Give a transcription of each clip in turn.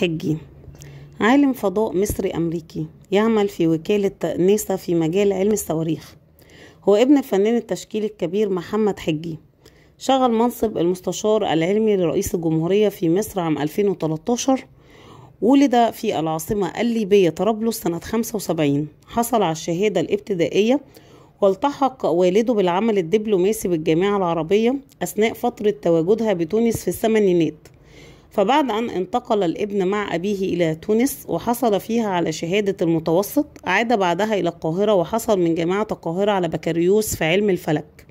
حجي عالم فضاء مصري أمريكي يعمل في وكالة ناسا في مجال علم الصواريخ هو ابن الفنان التشكيلي الكبير محمد حجي شغل منصب المستشار العلمي لرئيس الجمهورية في مصر عام 2013 ولد في العاصمة الليبية طرابلس سنة 75 حصل على الشهادة الابتدائية والتحق والده بالعمل الدبلوماسي بالجامعة العربية أثناء فترة تواجدها بتونس في الثمانينات فبعد أن انتقل الابن مع أبيه إلى تونس وحصل فيها على شهادة المتوسط عاد بعدها إلى القاهرة وحصل من جامعة القاهرة على بكالوريوس في علم الفلك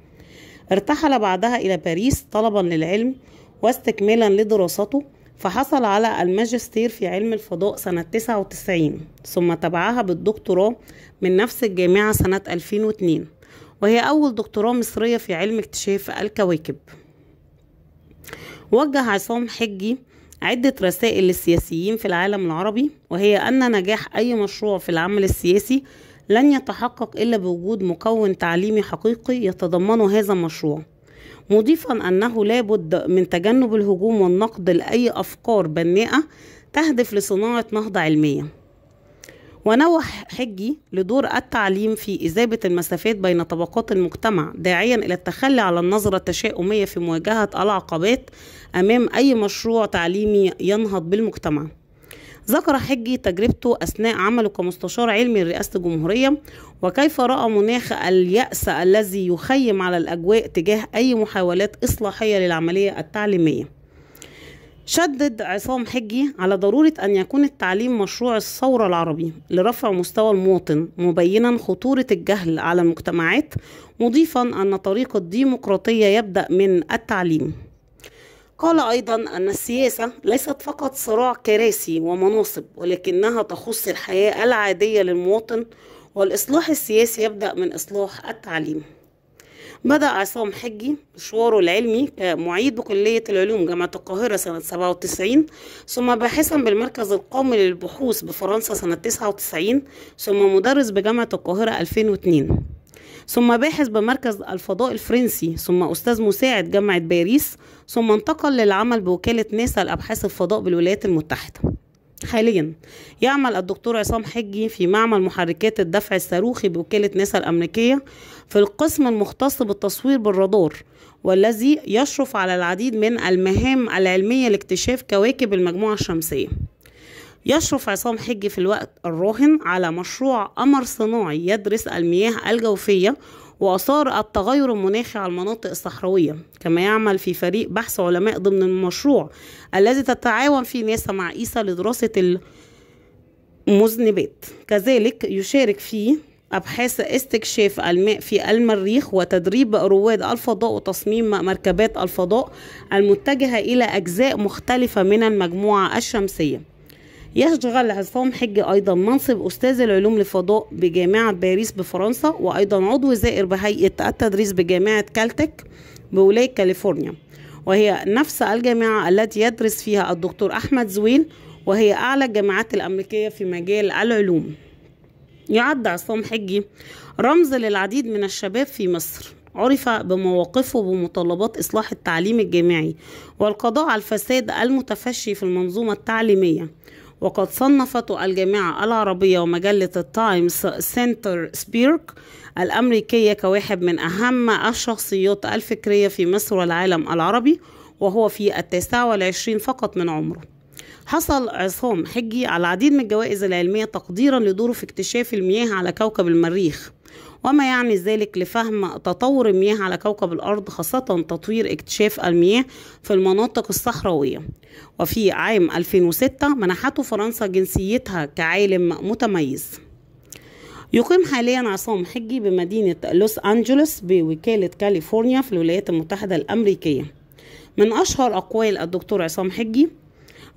ارتحل بعدها إلى باريس طلبا للعلم واستكمالا لدراسته فحصل على الماجستير في علم الفضاء سنة 99 ثم تبعها بالدكتوراه من نفس الجامعة سنة 2002 وهي أول دكتوراه مصرية في علم اكتشاف الكواكب وجه عصام حجي عدة رسائل للسياسيين في العالم العربي وهي أن نجاح أي مشروع في العمل السياسي لن يتحقق إلا بوجود مكون تعليمي حقيقي يتضمنه هذا المشروع مضيفا أنه لا بد من تجنب الهجوم والنقد لأي أفكار بناءة تهدف لصناعة نهضة علمية ونوح حجي لدور التعليم في إذابة المسافات بين طبقات المجتمع داعيا إلى التخلي على النظرة التشاؤمية في مواجهة العقبات أمام أي مشروع تعليمي ينهض بالمجتمع ذكر حجي تجربته أثناء عمله كمستشار علمي لرئاسة الجمهورية وكيف رأى مناخ اليأس الذي يخيم على الأجواء تجاه أي محاولات إصلاحية للعملية التعليمية شدد عصام حجي على ضرورة أن يكون التعليم مشروع الثورة العربي لرفع مستوى المواطن مبينا خطورة الجهل على المجتمعات مضيفا أن طريق الديمقراطية يبدأ من التعليم قال أيضا أن السياسة ليست فقط صراع كراسي ومناصب ولكنها تخص الحياة العادية للمواطن والإصلاح السياسي يبدأ من إصلاح التعليم بدأ عصام حجي مشواره العلمي كمعيد بكلية العلوم جامعة القاهرة سنة 97 ثم باحثا بالمركز القومي للبحوث بفرنسا سنة 99 ثم مدرس بجامعة القاهرة 2002 ثم باحث بمركز الفضاء الفرنسي ثم أستاذ مساعد جامعة باريس ثم انتقل للعمل بوكالة ناسا لأبحاث الفضاء بالولايات المتحدة حاليا يعمل الدكتور عصام حجي في معمل محركات الدفع الصاروخي بوكالة ناسا الأمريكية في القسم المختص بالتصوير بالرادار والذي يشرف على العديد من المهام العلمية لاكتشاف كواكب المجموعة الشمسية يشرف عصام حجي في الوقت الراهن على مشروع قمر صناعي يدرس المياه الجوفية وأثار التغير المناخي على المناطق الصحراوية كما يعمل في فريق بحث علماء ضمن المشروع الذي تتعاون فيه ناسا مع إيسا لدراسة المذنبات كذلك يشارك فيه أبحاث استكشاف الماء في المريخ وتدريب رواد الفضاء وتصميم مركبات الفضاء المتجهة إلى أجزاء مختلفة من المجموعة الشمسية يشغل عصام حج أيضا منصب أستاذ العلوم للفضاء بجامعة باريس بفرنسا وأيضا عضو زائر بهيئة التدريس بجامعة كالتك بولاية كاليفورنيا وهي نفس الجامعة التي يدرس فيها الدكتور أحمد زويل وهي أعلى الجامعات الأمريكية في مجال العلوم يعد عصام حجي رمز للعديد من الشباب في مصر عرف بمواقفه بمطالبات إصلاح التعليم الجامعي والقضاء على الفساد المتفشي في المنظومة التعليمية وقد صنفت الجامعة العربية ومجلة التايمز سنتر سبيرك الأمريكية كواحد من أهم الشخصيات الفكرية في مصر والعالم العربي وهو في التاسعة والعشرين فقط من عمره حصل عصام حجي على العديد من الجوائز العلمية تقديرا لدوره في اكتشاف المياه على كوكب المريخ وما يعني ذلك لفهم تطور المياه على كوكب الأرض خاصة تطوير اكتشاف المياه في المناطق الصحراوية وفي عام 2006 منحته فرنسا جنسيتها كعالم متميز يقيم حاليا عصام حجي بمدينة لوس أنجلوس بوكالة كاليفورنيا في الولايات المتحدة الأمريكية من أشهر أقوال الدكتور عصام حجي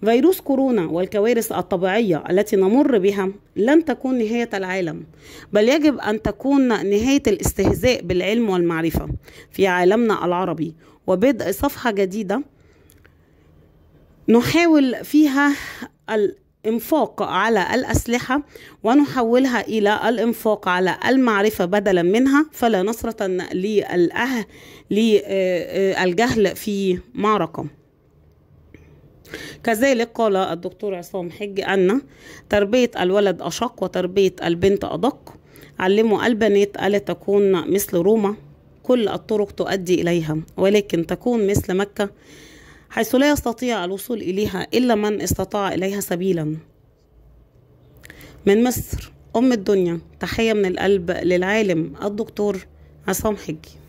فيروس كورونا والكوارث الطبيعية التي نمر بها لن تكون نهاية العالم بل يجب أن تكون نهاية الاستهزاء بالعلم والمعرفة في عالمنا العربي وبدء صفحة جديدة نحاول فيها الانفاق على الأسلحة ونحولها إلى الانفاق على المعرفة بدلا منها فلا نصرة للجهل في معركة كذلك قال الدكتور عصام حج أن تربية الولد أشق وتربية البنت أدق علموا البنات ألا تكون مثل روما كل الطرق تؤدي إليها ولكن تكون مثل مكة حيث لا يستطيع الوصول إليها إلا من استطاع إليها سبيلا من مصر أم الدنيا تحية من القلب للعالم الدكتور عصام حجي